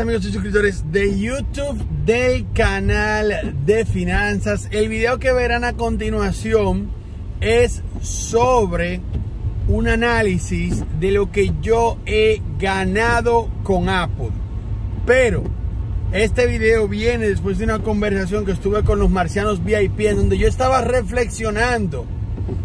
amigos y suscriptores de YouTube del canal de finanzas. El video que verán a continuación es sobre un análisis de lo que yo he ganado con Apple. Pero este video viene después de una conversación que estuve con los marcianos VIP en donde yo estaba reflexionando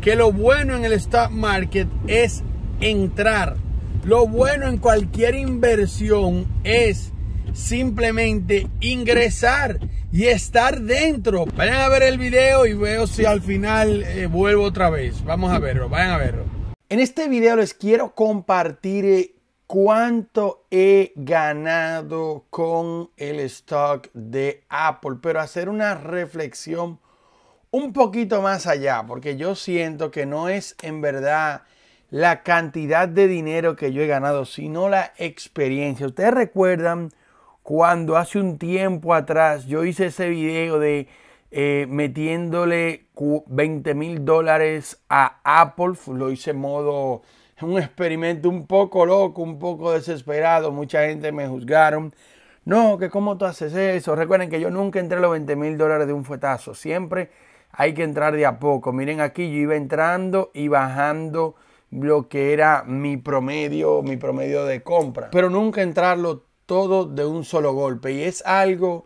que lo bueno en el stock market es entrar lo bueno en cualquier inversión es simplemente ingresar y estar dentro. Vayan a ver el video y veo si al final eh, vuelvo otra vez. Vamos a verlo, vayan a verlo. En este video les quiero compartir eh, cuánto he ganado con el stock de Apple, pero hacer una reflexión un poquito más allá, porque yo siento que no es en verdad la cantidad de dinero que yo he ganado, sino la experiencia. Ustedes recuerdan cuando hace un tiempo atrás yo hice ese video de eh, metiéndole 20 mil dólares a Apple, lo hice modo un experimento un poco loco, un poco desesperado, mucha gente me juzgaron. No, que cómo tú haces eso. Recuerden que yo nunca entré los 20 mil dólares de un fuetazo. Siempre hay que entrar de a poco. Miren aquí, yo iba entrando y bajando lo que era mi promedio, mi promedio de compra. Pero nunca entrarlo todo de un solo golpe. Y es algo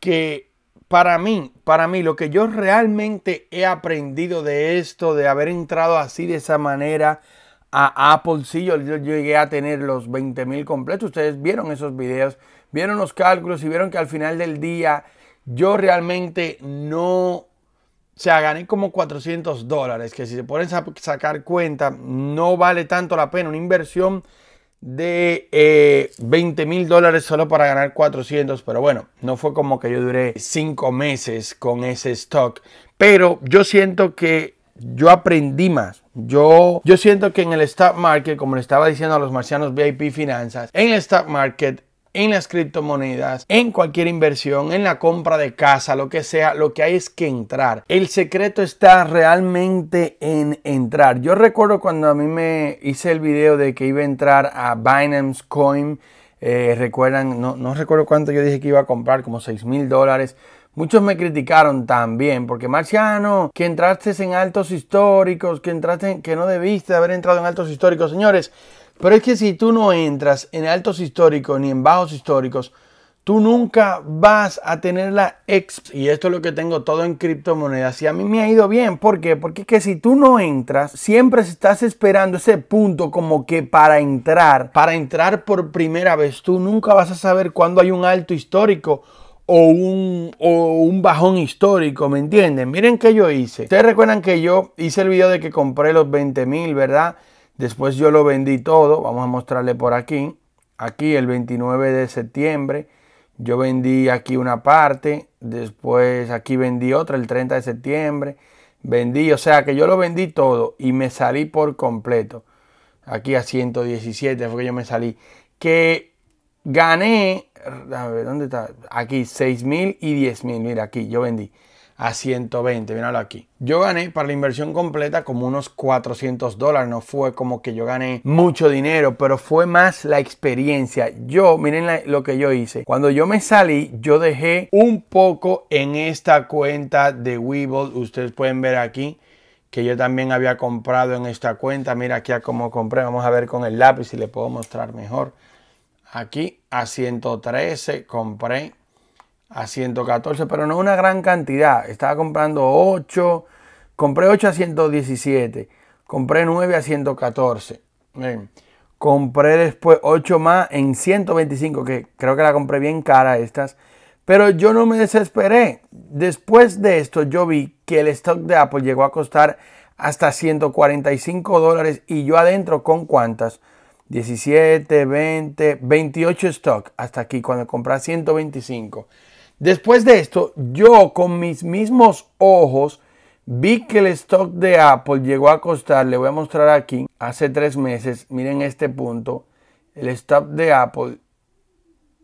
que para mí, para mí, lo que yo realmente he aprendido de esto, de haber entrado así de esa manera a Apple, yo, llegué a tener los 20 mil completos. Ustedes vieron esos videos, vieron los cálculos y vieron que al final del día yo realmente no o sea, gané como 400 dólares, que si se ponen a sacar cuenta, no vale tanto la pena una inversión de 20 eh, mil dólares solo para ganar 400, pero bueno, no fue como que yo duré 5 meses con ese stock, pero yo siento que yo aprendí más. Yo, yo siento que en el stock market, como le estaba diciendo a los marcianos VIP Finanzas, en el stock market en las criptomonedas, en cualquier inversión, en la compra de casa, lo que sea, lo que hay es que entrar. El secreto está realmente en entrar. Yo recuerdo cuando a mí me hice el video de que iba a entrar a Binance Coin, eh, recuerdan, no, no recuerdo cuánto yo dije que iba a comprar, como 6 mil dólares. Muchos me criticaron también, porque Marciano, que entraste en altos históricos, que entraste, que no debiste haber entrado en altos históricos. Señores, pero es que si tú no entras en altos históricos ni en bajos históricos, tú nunca vas a tener la exp. Y esto es lo que tengo todo en criptomonedas. Y a mí me ha ido bien. ¿Por qué? Porque es que si tú no entras, siempre estás esperando ese punto como que para entrar, para entrar por primera vez, tú nunca vas a saber cuándo hay un alto histórico o un, bajón histórico, ¿me entienden? Miren qué yo hice. Ustedes recuerdan que yo hice el video de que compré los 20 mil, ¿verdad? Después yo lo vendí todo, vamos a mostrarle por aquí. Aquí el 29 de septiembre yo vendí aquí una parte, después aquí vendí otra el 30 de septiembre. Vendí, o sea que yo lo vendí todo y me salí por completo. Aquí a 117 fue que yo me salí. Que gané, a ver, ¿dónde está? Aquí 6 mil y 10 mil, mira, aquí yo vendí a 120, míralo aquí. Yo gané para la inversión completa como unos 400 dólares, no fue como que yo gané mucho dinero, pero fue más la experiencia. Yo, miren lo que yo hice. Cuando yo me salí, yo dejé un poco en esta cuenta de Webull, ustedes pueden ver aquí que yo también había comprado en esta cuenta. Mira aquí a cómo compré. Vamos a ver con el lápiz si le puedo mostrar mejor. Aquí a 113 compré a 114, pero no una gran cantidad. Estaba comprando 8, compré 8 a 117, compré 9 a 114. Compré después 8 más en 125, que creo que la compré bien cara estas. Pero yo no me desesperé. Después de esto yo vi que el stock de Apple llegó a costar hasta 145 dólares y yo adentro con cuántas. 17, 20, 28 stock hasta aquí cuando compré 125. Después de esto, yo con mis mismos ojos vi que el stock de Apple llegó a costar, le voy a mostrar aquí, hace tres meses, miren este punto, el stock de Apple,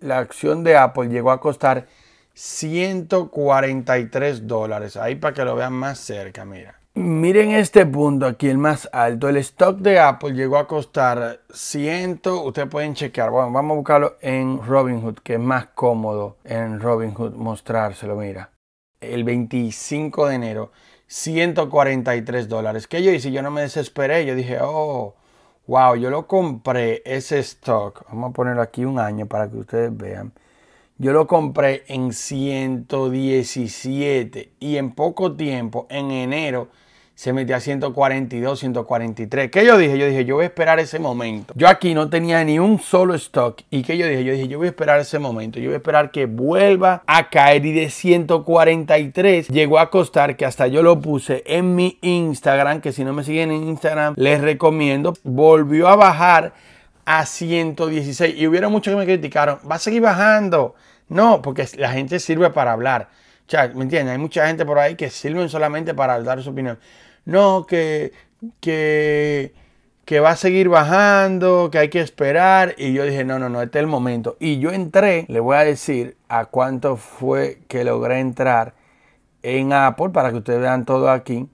la acción de Apple llegó a costar 143 dólares. Ahí para que lo vean más cerca, mira. Miren este punto aquí, el más alto. El stock de Apple llegó a costar 100. Ustedes pueden chequear. Bueno, vamos a buscarlo en Robinhood, que es más cómodo en Robinhood mostrárselo. Mira, el 25 de enero, 143 dólares. Que yo hice, yo no me desesperé. Yo dije, oh, wow, yo lo compré ese stock. Vamos a ponerlo aquí un año para que ustedes vean. Yo lo compré en 117 y en poco tiempo, en enero, se metió a 142, 143. ¿Qué yo dije? Yo dije, yo voy a esperar ese momento. Yo aquí no tenía ni un solo stock. ¿Y qué yo dije? Yo dije, yo voy a esperar ese momento. Yo voy a esperar que vuelva a caer y de 143 llegó a costar que hasta yo lo puse en mi Instagram, que si no me siguen en Instagram, les recomiendo. Volvió a bajar a 116 y hubiera muchos que me criticaron. Va a seguir bajando. No, porque la gente sirve para hablar. O ¿me entiendes? Hay mucha gente por ahí que sirven solamente para dar su opinión. No, que, que, que va a seguir bajando, que hay que esperar. Y yo dije, no, no, no, este es el momento. Y yo entré, le voy a decir a cuánto fue que logré entrar en Apple para que ustedes vean todo aquí.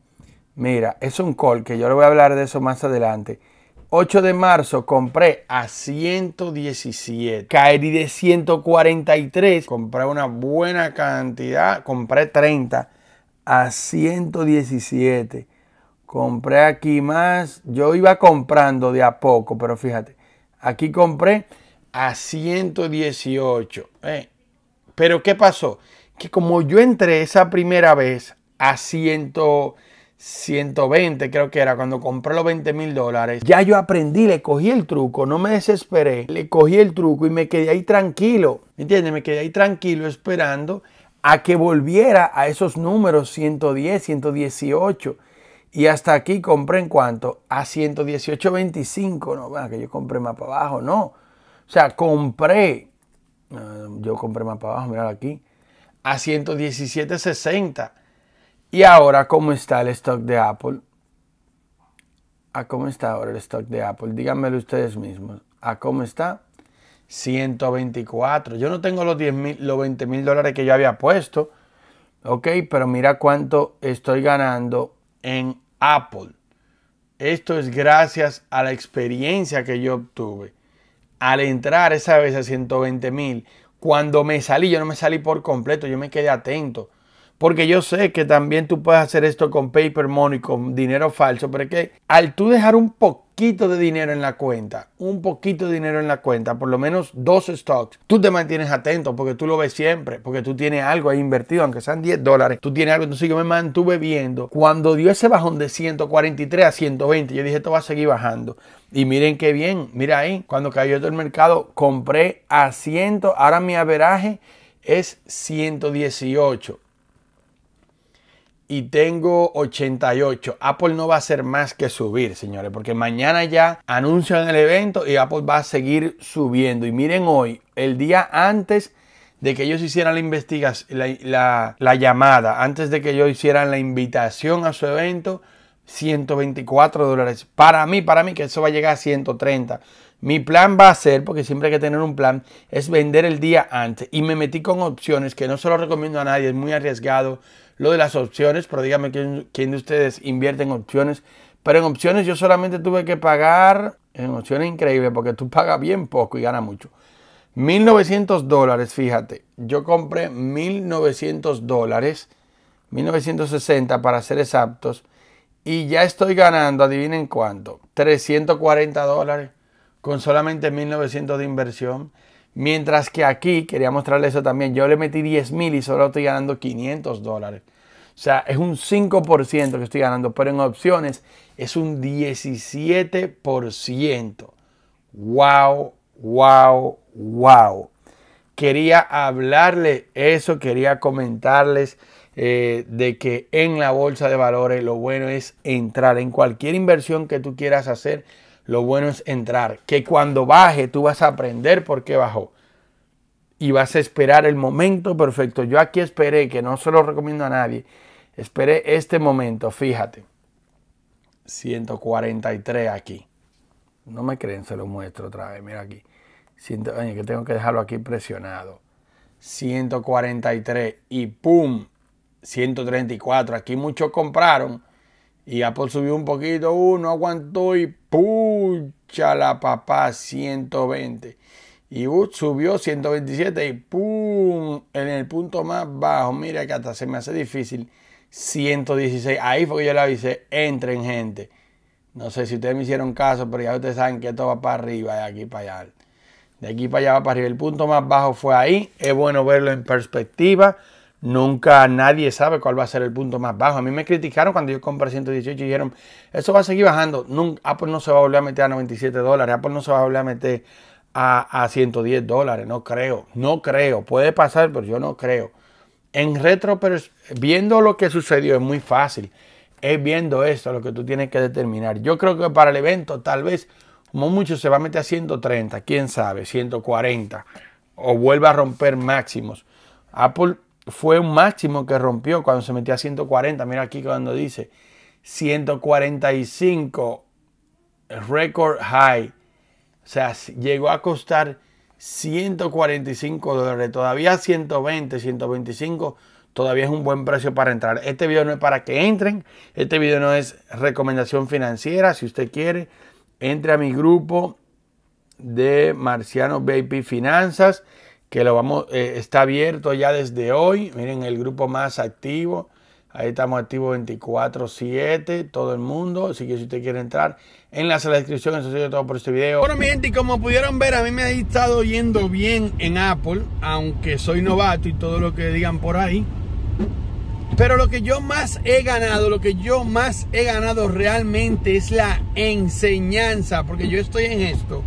Mira, es un call que yo le voy a hablar de eso más adelante. 8 de marzo compré a 117. Caerí de 143. Compré una buena cantidad. Compré 30 a 117. Compré aquí más. Yo iba comprando de a poco, pero fíjate. Aquí compré a 118. Eh. Pero ¿qué pasó? Que como yo entré esa primera vez a 118 120 creo que era cuando compré los 20 mil dólares. Ya yo aprendí, le cogí el truco, no me desesperé, le cogí el truco y me quedé ahí tranquilo. ¿Me entiendes? Me quedé ahí tranquilo esperando a que volviera a esos números 110, 118. Y hasta aquí compré en cuanto a 118.25. No, que yo compré más para abajo, no. O sea, compré, eh, yo compré más para abajo, mirad aquí, a 117.60 y ahora, ¿cómo está el stock de Apple? ¿A cómo está ahora el stock de Apple? Díganmelo ustedes mismos. ¿A cómo está? 124. Yo no tengo los, 10, los 20 mil dólares que yo había puesto. Ok, pero mira cuánto estoy ganando en Apple. Esto es gracias a la experiencia que yo obtuve. Al entrar esa vez a 120 mil, cuando me salí, yo no me salí por completo, yo me quedé atento. Porque yo sé que también tú puedes hacer esto con paper money, con dinero falso, pero es que al tú dejar un poquito de dinero en la cuenta, un poquito de dinero en la cuenta, por lo menos dos stocks, tú te mantienes atento porque tú lo ves siempre, porque tú tienes algo ahí invertido, aunque sean 10 dólares, tú tienes algo. Entonces yo me mantuve viendo. Cuando dio ese bajón de 143 a 120, yo dije, esto va a seguir bajando. Y miren qué bien, mira ahí, cuando cayó todo el mercado, compré a 100, ahora mi averaje es 118 y tengo 88. Apple no va a hacer más que subir, señores, porque mañana ya anuncian el evento y Apple va a seguir subiendo. Y miren hoy, el día antes de que ellos hicieran la, investigación, la, llamada, antes de que yo hicieran la invitación a su evento, 124 dólares. Para mí, para mí, que eso va a llegar a 130. Mi plan va a ser, porque siempre hay que tener un plan, es vender el día antes. Y me metí con opciones que no se lo recomiendo a nadie, es muy arriesgado lo de las opciones, pero dígame quién, quién de ustedes invierte en opciones. Pero en opciones yo solamente tuve que pagar, en opciones increíble, porque tú pagas bien poco y ganas mucho. 1.900 dólares, fíjate. Yo compré 1.900 dólares, 1.960 para ser exactos. Y ya estoy ganando, adivinen cuánto, 340 dólares con solamente 1.900 de inversión. Mientras que aquí, quería mostrarles eso también, yo le metí 10 mil y solo estoy ganando 500 dólares. O sea, es un 5% que estoy ganando, pero en opciones es un 17%. ¡Wow! ¡Wow! ¡Wow! Quería hablarle eso, quería comentarles eh, de que en la bolsa de valores lo bueno es entrar en cualquier inversión que tú quieras hacer lo bueno es entrar, que cuando baje tú vas a aprender por qué bajó. Y vas a esperar el momento perfecto. Yo aquí esperé, que no se lo recomiendo a nadie, esperé este momento, fíjate. 143 aquí. No me creen, se lo muestro otra vez, mira aquí. que tengo que dejarlo aquí presionado. 143 y ¡pum! 134. Aquí muchos compraron y Apple subió un poquito, uno uh, aguantó y pucha la papá, 120. Y uh, subió 127 y pum, en el punto más bajo, mira que hasta se me hace difícil, 116. Ahí fue que yo le avisé, entren gente. No sé si ustedes me hicieron caso, pero ya ustedes saben que esto va para arriba, de aquí para allá. De aquí para allá va para arriba. El punto más bajo fue ahí. Es bueno verlo en perspectiva. Nunca nadie sabe cuál va a ser el punto más bajo. A mí me criticaron cuando yo compré 118 y dijeron, eso va a seguir bajando. Apple no se va a volver a meter a 97 dólares, Apple no se va a volver a meter a, a 110 dólares, no creo, no creo. Puede pasar, pero yo no creo. En retro, viendo lo que sucedió es muy fácil. Es viendo esto lo que tú tienes que determinar. Yo creo que para el evento tal vez como mucho se va a meter a 130, quién sabe, 140 o vuelva a romper máximos. Apple fue un máximo que rompió cuando se metía a 140. Mira aquí cuando dice 145 record high. O sea, llegó a costar 145 dólares. Todavía 120, 125. Todavía es un buen precio para entrar. Este video no es para que entren. Este video no es recomendación financiera. Si usted quiere, entre a mi grupo de Marciano VIP Finanzas que lo vamos, eh, está abierto ya desde hoy. Miren, el grupo más activo. Ahí estamos activos 24-7, todo el mundo. Así que si usted quiere entrar, enlace a la descripción. Eso sitio todo por este video. Bueno, mi gente, como pudieron ver, a mí me ha estado yendo bien en Apple, aunque soy novato y todo lo que digan por ahí. Pero lo que yo más he ganado, lo que yo más he ganado realmente es la enseñanza, porque yo estoy en esto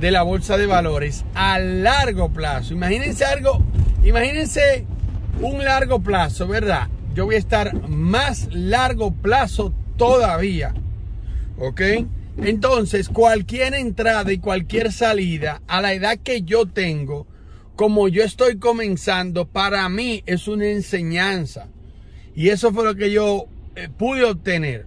de la bolsa de valores a largo plazo. Imagínense algo, imagínense un largo plazo, ¿verdad? Yo voy a estar más largo plazo todavía. ¿Ok? Entonces, cualquier entrada y cualquier salida a la edad que yo tengo, como yo estoy comenzando, para mí es una enseñanza. Y eso fue lo que yo eh, pude obtener.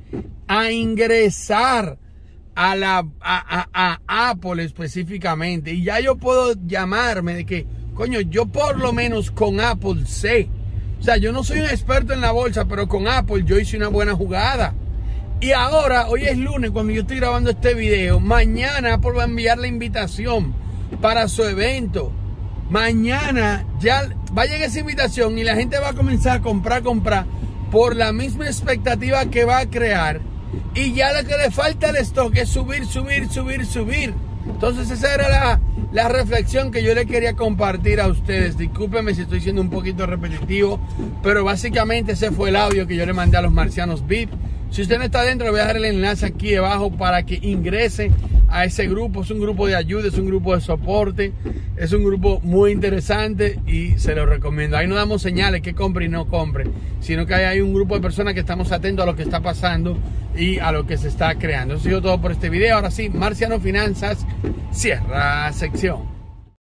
a ingresar a la a, a, Apple específicamente. Y ya yo puedo llamarme de que, coño, yo por lo menos con Apple sé. O sea, yo no soy un experto en la bolsa, pero con Apple yo hice una buena jugada. Y ahora, hoy es lunes cuando yo estoy grabando este video. Mañana Apple va a enviar la invitación para su evento. Mañana ya va a llegar esa invitación y la gente va a comenzar a comprar, comprar por la misma expectativa que va a crear y ya lo que le falta al stock es subir, subir, subir, subir. Entonces esa era la, reflexión que yo le quería compartir a ustedes. Discúlpenme si estoy siendo un poquito repetitivo, pero básicamente ese fue el audio que yo le mandé a los marcianos VIP. Si usted no está dentro, le voy a dejar el enlace aquí debajo para que ingrese a ese grupo. Es un grupo de ayuda, es un grupo de soporte, es un grupo muy interesante y se lo recomiendo. Ahí no damos señales que compre y no compre, sino que hay un grupo de personas que estamos atentos a lo que está pasando y a lo que se está creando. Eso ha sido todo por este video. Ahora sí, Marciano Finanzas cierra sección.